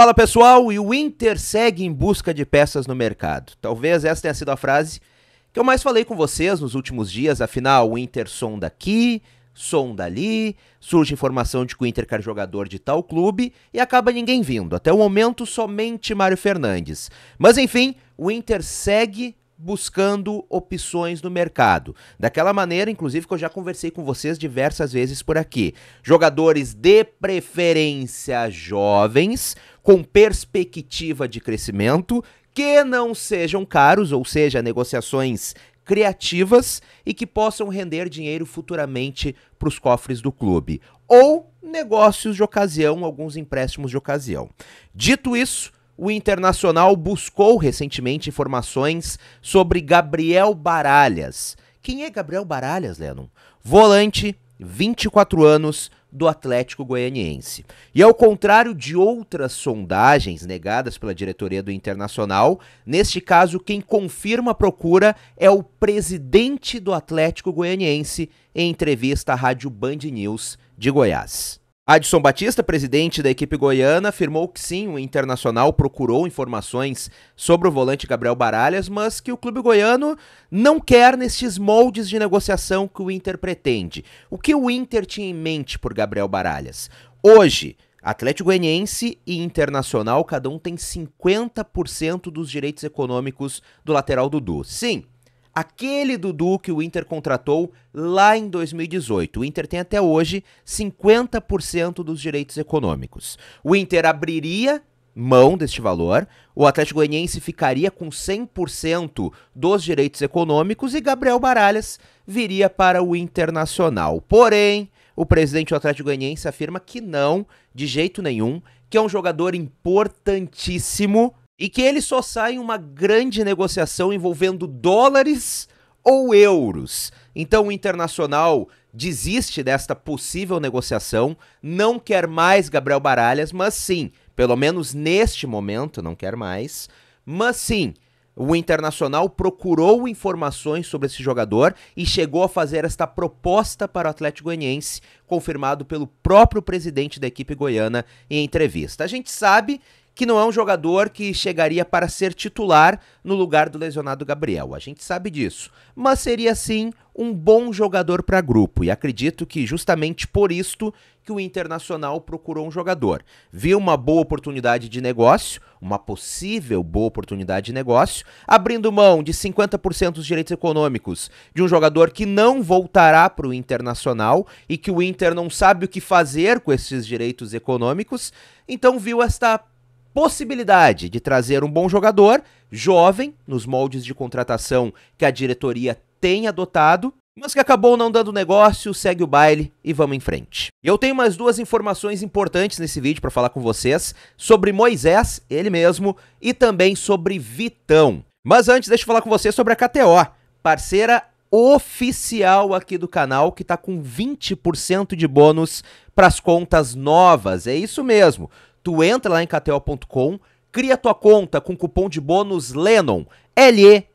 Fala pessoal, e o Inter segue em busca de peças no mercado. Talvez essa tenha sido a frase que eu mais falei com vocês nos últimos dias, afinal, o Inter sonda aqui, sonda ali, surge informação de que o Inter quer jogador de tal clube e acaba ninguém vindo. Até o momento, somente Mário Fernandes. Mas enfim, o Inter segue buscando opções no mercado. Daquela maneira, inclusive, que eu já conversei com vocês diversas vezes por aqui. Jogadores de preferência jovens, com perspectiva de crescimento, que não sejam caros, ou seja, negociações criativas e que possam render dinheiro futuramente para os cofres do clube. Ou negócios de ocasião, alguns empréstimos de ocasião. Dito isso, o Internacional buscou recentemente informações sobre Gabriel Baralhas. Quem é Gabriel Baralhas, Lennon? Volante, 24 anos, do Atlético Goianiense. E ao contrário de outras sondagens negadas pela diretoria do Internacional, neste caso quem confirma a procura é o presidente do Atlético Goianiense em entrevista à Rádio Band News de Goiás. Adson Batista, presidente da equipe goiana, afirmou que sim, o Internacional procurou informações sobre o volante Gabriel Baralhas, mas que o clube goiano não quer nestes moldes de negociação que o Inter pretende. O que o Inter tinha em mente por Gabriel Baralhas? Hoje, Atlético Goianiense e Internacional, cada um tem 50% dos direitos econômicos do lateral Dudu. Sim, aquele Dudu que o Inter contratou lá em 2018. O Inter tem até hoje 50% dos direitos econômicos. O Inter abriria mão deste valor, o Atlético Goianiense ficaria com 100% dos direitos econômicos e Gabriel Baralhas viria para o Internacional. Porém, o presidente do Atlético Goianiense afirma que não, de jeito nenhum, que é um jogador importantíssimo e que ele só sai em uma grande negociação envolvendo dólares ou euros. Então o Internacional desiste desta possível negociação, não quer mais Gabriel Baralhas, mas sim, pelo menos neste momento, não quer mais, mas sim. O Internacional procurou informações sobre esse jogador e chegou a fazer esta proposta para o Atlético Goianiense, confirmado pelo próprio presidente da equipe goiana em entrevista. A gente sabe que não é um jogador que chegaria para ser titular no lugar do lesionado Gabriel. A gente sabe disso. Mas seria sim um bom jogador para grupo e acredito que justamente por isto que o Internacional procurou um jogador. Viu uma boa oportunidade de negócio, uma possível boa oportunidade de negócio, abrindo mão de 50% dos direitos econômicos de um jogador que não voltará para o Internacional e que o Inter não sabe o que fazer com esses direitos econômicos. Então viu esta possibilidade de trazer um bom jogador, jovem, nos moldes de contratação que a diretoria tem adotado, mas que acabou não dando negócio, segue o baile e vamos em frente. eu tenho mais duas informações importantes nesse vídeo para falar com vocês sobre Moisés, ele mesmo, e também sobre Vitão. Mas antes, deixa eu falar com vocês sobre a KTO, parceira oficial aqui do canal que está com 20% de bônus para as contas novas. É isso mesmo. Tu entra lá em KTO.com, cria tua conta com cupom de bônus Lennon. L-E-N-N-O-N.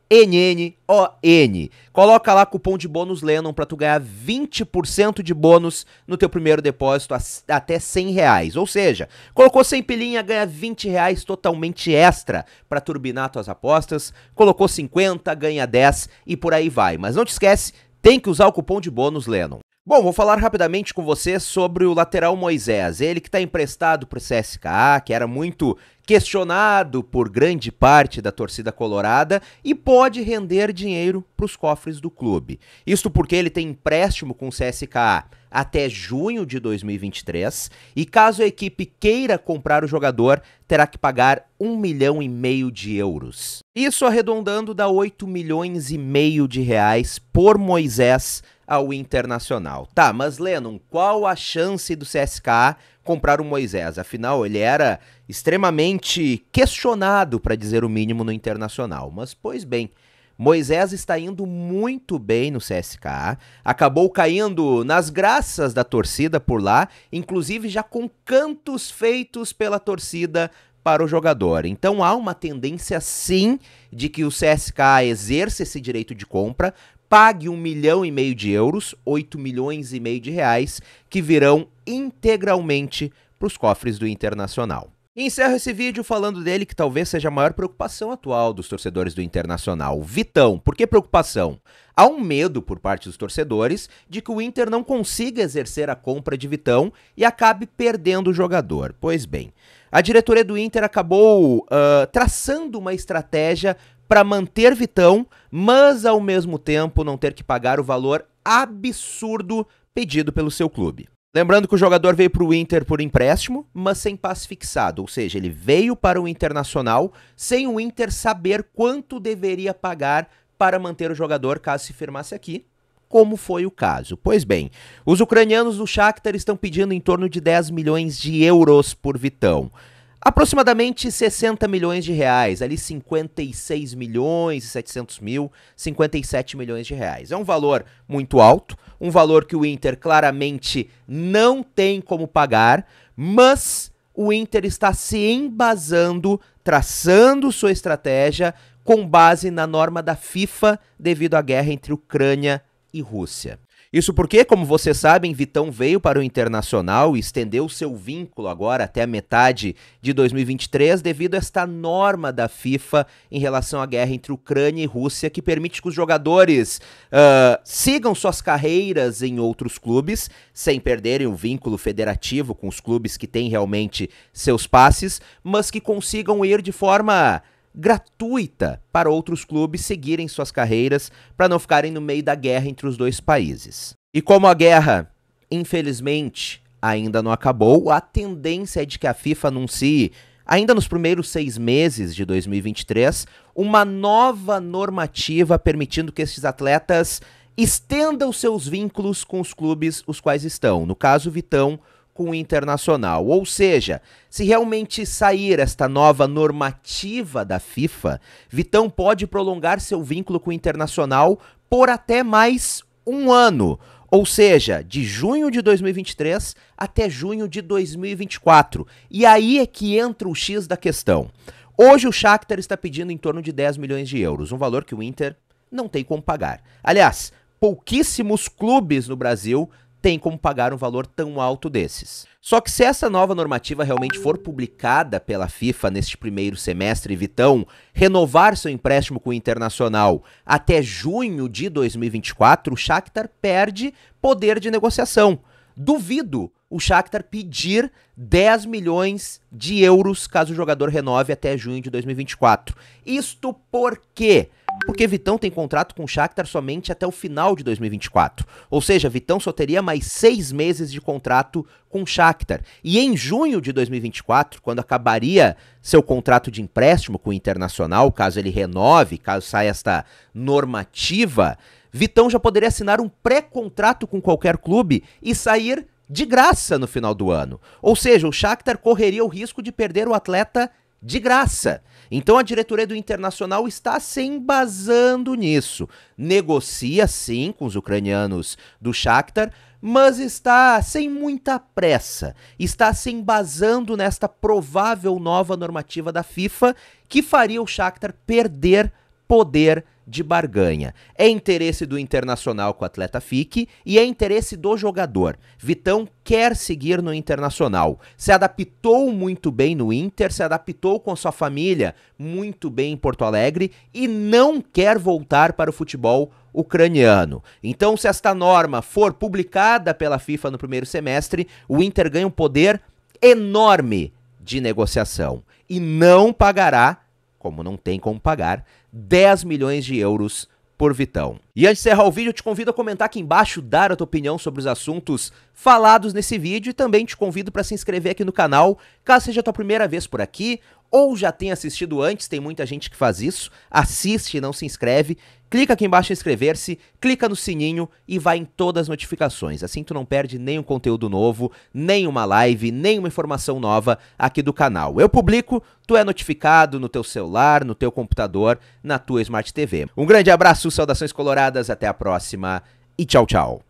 Coloca lá cupom de bônus Lennon para tu ganhar 20% de bônus no teu primeiro depósito até 100 reais. Ou seja, colocou 100 pilinha, ganha 20 reais totalmente extra para turbinar tuas apostas. Colocou 50, ganha 10 e por aí vai. Mas não te esquece, tem que usar o cupom de bônus Lennon. Bom, vou falar rapidamente com você sobre o lateral Moisés, ele que está emprestado para o CSKA, que era muito questionado por grande parte da torcida colorada e pode render dinheiro para os cofres do clube. Isto porque ele tem empréstimo com o CSKA até junho de 2023 e caso a equipe queira comprar o jogador, terá que pagar um milhão e meio de euros. Isso arredondando dá 8 milhões e meio de reais por Moisés ao Internacional. Tá, mas Lennon, qual a chance do CSKA comprar o Moisés? Afinal, ele era extremamente questionado, para dizer o mínimo, no Internacional. Mas, pois bem, Moisés está indo muito bem no CSK, acabou caindo nas graças da torcida por lá, inclusive já com cantos feitos pela torcida para o jogador. Então há uma tendência sim de que o CSK exerça esse direito de compra, pague um milhão e meio de euros, 8 milhões e meio de reais, que virão integralmente para os cofres do Internacional. E encerro esse vídeo falando dele que talvez seja a maior preocupação atual dos torcedores do Internacional. Vitão, por que preocupação? Há um medo por parte dos torcedores de que o Inter não consiga exercer a compra de Vitão e acabe perdendo o jogador. Pois bem, a diretoria do Inter acabou uh, traçando uma estratégia para manter Vitão, mas ao mesmo tempo não ter que pagar o valor absurdo pedido pelo seu clube. Lembrando que o jogador veio para o Inter por empréstimo, mas sem passe fixado, ou seja, ele veio para o Internacional sem o Inter saber quanto deveria pagar para manter o jogador caso se firmasse aqui, como foi o caso. Pois bem, os ucranianos do Shakhtar estão pedindo em torno de 10 milhões de euros por Vitão aproximadamente 60 milhões de reais, ali 56 milhões e 700 mil, 57 milhões de reais. É um valor muito alto, um valor que o Inter claramente não tem como pagar, mas o Inter está se embasando, traçando sua estratégia com base na norma da FIFA devido à guerra entre Ucrânia e Rússia. Isso porque, como vocês sabem, Vitão veio para o Internacional e estendeu seu vínculo agora até a metade de 2023 devido a esta norma da FIFA em relação à guerra entre Ucrânia e Rússia que permite que os jogadores uh, sigam suas carreiras em outros clubes sem perderem o vínculo federativo com os clubes que têm realmente seus passes, mas que consigam ir de forma gratuita para outros clubes seguirem suas carreiras para não ficarem no meio da guerra entre os dois países. E como a guerra, infelizmente, ainda não acabou, a tendência é de que a FIFA anuncie, ainda nos primeiros seis meses de 2023, uma nova normativa permitindo que esses atletas estendam seus vínculos com os clubes os quais estão. No caso, Vitão com o internacional. Ou seja, se realmente sair esta nova normativa da FIFA, Vitão pode prolongar seu vínculo com o internacional por até mais um ano. Ou seja, de junho de 2023 até junho de 2024. E aí é que entra o X da questão. Hoje o Shakhtar está pedindo em torno de 10 milhões de euros, um valor que o Inter não tem como pagar. Aliás, pouquíssimos clubes no Brasil tem como pagar um valor tão alto desses. Só que se essa nova normativa realmente for publicada pela FIFA neste primeiro semestre, Vitão, renovar seu empréstimo com o Internacional até junho de 2024, o Shakhtar perde poder de negociação. Duvido o Shakhtar pedir 10 milhões de euros caso o jogador renove até junho de 2024. Isto porque porque Vitão tem contrato com o Shakhtar somente até o final de 2024. Ou seja, Vitão só teria mais seis meses de contrato com o Shakhtar. E em junho de 2024, quando acabaria seu contrato de empréstimo com o Internacional, caso ele renove, caso saia esta normativa, Vitão já poderia assinar um pré-contrato com qualquer clube e sair de graça no final do ano. Ou seja, o Shakhtar correria o risco de perder o atleta de graça. Então a diretoria do Internacional está se embasando nisso. Negocia sim com os ucranianos do Shakhtar, mas está sem muita pressa. Está se embasando nesta provável nova normativa da FIFA que faria o Shakhtar perder poder de barganha. É interesse do Internacional que o atleta fique e é interesse do jogador. Vitão quer seguir no Internacional. Se adaptou muito bem no Inter, se adaptou com sua família muito bem em Porto Alegre e não quer voltar para o futebol ucraniano. Então, se esta norma for publicada pela FIFA no primeiro semestre, o Inter ganha um poder enorme de negociação e não pagará como não tem como pagar, 10 milhões de euros por Vitão. E antes de encerrar o vídeo, eu te convido a comentar aqui embaixo, dar a tua opinião sobre os assuntos falados nesse vídeo e também te convido para se inscrever aqui no canal, caso seja a tua primeira vez por aqui ou já tem assistido antes, tem muita gente que faz isso, assiste e não se inscreve, clica aqui embaixo em inscrever-se, clica no sininho e vai em todas as notificações. Assim tu não perde nenhum conteúdo novo, nenhuma live, nenhuma informação nova aqui do canal. Eu publico, tu é notificado no teu celular, no teu computador, na tua Smart TV. Um grande abraço, saudações coloradas, até a próxima e tchau, tchau.